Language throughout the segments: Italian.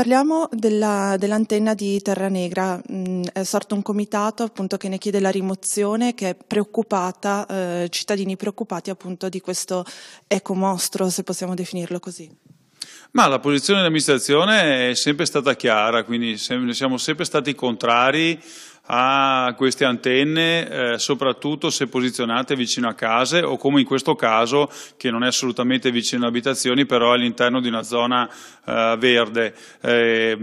Parliamo della, dell'antenna di Terra Negra. Mm, è sorto un comitato appunto, che ne chiede la rimozione, che è preoccupata, eh, cittadini preoccupati appunto di questo ecomostro, se possiamo definirlo così. Ma la posizione dell'amministrazione è sempre stata chiara, quindi siamo sempre stati contrari a queste antenne, eh, soprattutto se posizionate vicino a case o come in questo caso che non è assolutamente vicino a abitazioni, però all'interno di una zona eh, verde. Eh,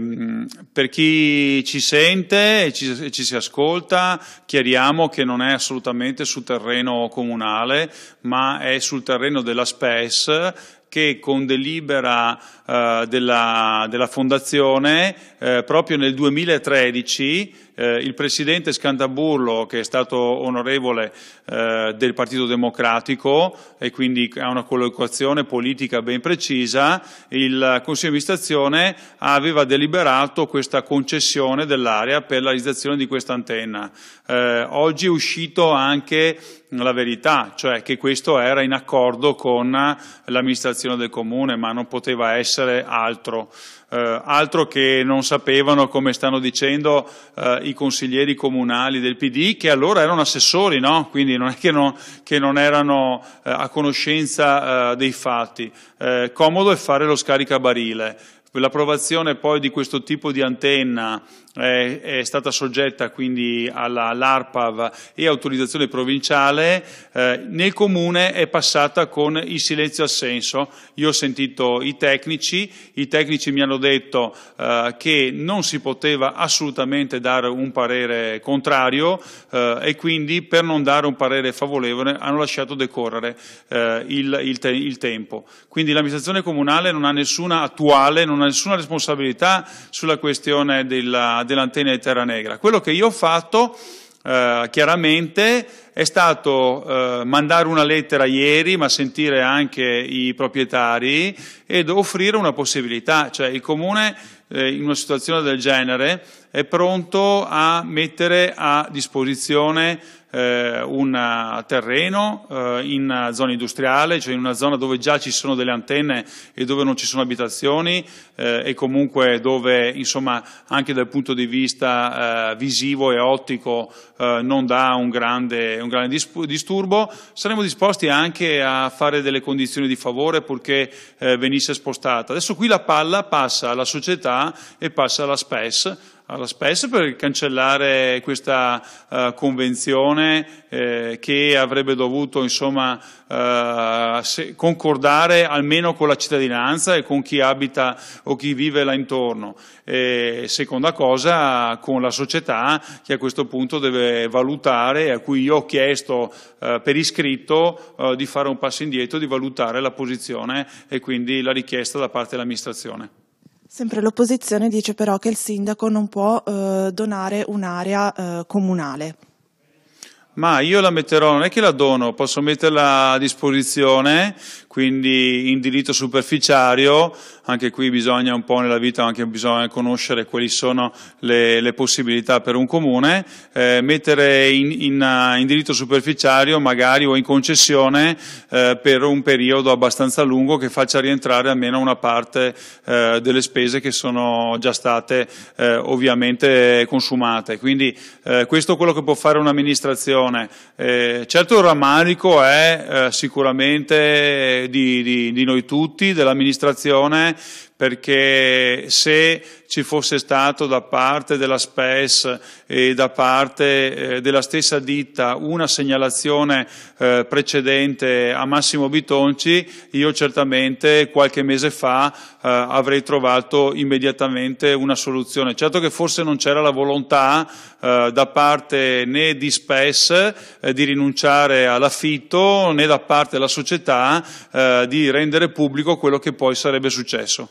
per chi ci sente e ci, e ci, si ascolta, chiariamo che non è assolutamente su terreno comunale, ma è sul terreno della SPES che con delibera eh, della, della, Fondazione, eh, proprio nel 2013, eh, il Presidente Scantaburlo, che è stato onorevole eh, del Partito Democratico e quindi ha una collocazione politica ben precisa, il Consiglio di amministrazione aveva deliberato questa concessione dell'area per la realizzazione di questa antenna. Eh, oggi è uscito anche la verità, cioè che questo era in accordo con l'amministrazione del comune, ma non poteva essere altro. Eh, altro che non sapevano, come stanno dicendo eh, i consiglieri comunali del PD, che allora erano assessori, no? quindi non è che non, che non erano eh, a conoscenza eh, dei fatti. Eh, comodo è fare lo scaricabarile. L'approvazione poi di questo tipo di antenna è, è stata soggetta quindi all'ARPAV e autorizzazione provinciale, eh, nel comune è passata con il silenzio assenso. Io ho sentito i tecnici, i tecnici mi hanno detto eh, che non si poteva assolutamente dare un parere contrario eh, e quindi per non dare un parere favorevole hanno lasciato decorrere eh, il, il, te il, tempo. Quindi l'amministrazione comunale non ha nessuna attuale, non ho nessuna responsabilità sulla questione della, dell'antenna di Terra Negra. Quello che io ho fatto, eh, chiaramente, è stato eh, mandare una lettera ieri, ma sentire anche i proprietari ed offrire una possibilità, cioè il comune eh, in una situazione del genere è pronto a mettere a disposizione eh, un terreno eh, in zona industriale, cioè in una zona dove già ci sono delle antenne e dove non ci sono abitazioni eh, e comunque dove insomma anche dal punto di vista eh, visivo e ottico eh, non dà un grande, un grande disturbo, saremmo disposti anche a fare delle condizioni di favore purché eh, venisse spostata. Adesso qui la palla passa alla società e passa alla SPES alla SPES per cancellare questa uh, convenzione eh, che avrebbe dovuto insomma, uh, se, concordare almeno con la cittadinanza e con chi abita o chi vive là intorno. E, seconda cosa, con la società che a questo punto deve valutare, a cui io ho chiesto uh, per iscritto di fare un passo indietro, di valutare la posizione e quindi la richiesta da parte dell'amministrazione. Sempre l'opposizione dice però che il sindaco non può eh, donare un'area eh, comunale ma io la metterò, non è che la dono, posso metterla a disposizione, quindi in diritto superficiario, anche qui bisogna un po' nella vita, anche bisogna conoscere quali sono le, le possibilità per un comune, eh, mettere in, in, in, diritto superficiario magari o in concessione eh, per un periodo abbastanza lungo che faccia rientrare almeno una parte eh, delle spese che sono già state eh, ovviamente consumate. Quindi eh, questo è quello che può fare un'amministrazione situazione. Eh, certo il rammarico è eh, sicuramente di, di, di noi tutti, dell'amministrazione, perché se ci fosse stato da parte della SPES e eh, da parte eh, della stessa ditta una segnalazione eh, precedente a Massimo Bitonci, io certamente qualche mese fa eh, avrei trovato immediatamente una soluzione. Certo che forse non c'era la volontà eh, da parte né di SPES eh, di rinunciare all'affitto né da parte della società di rendere pubblico quello che poi sarebbe successo.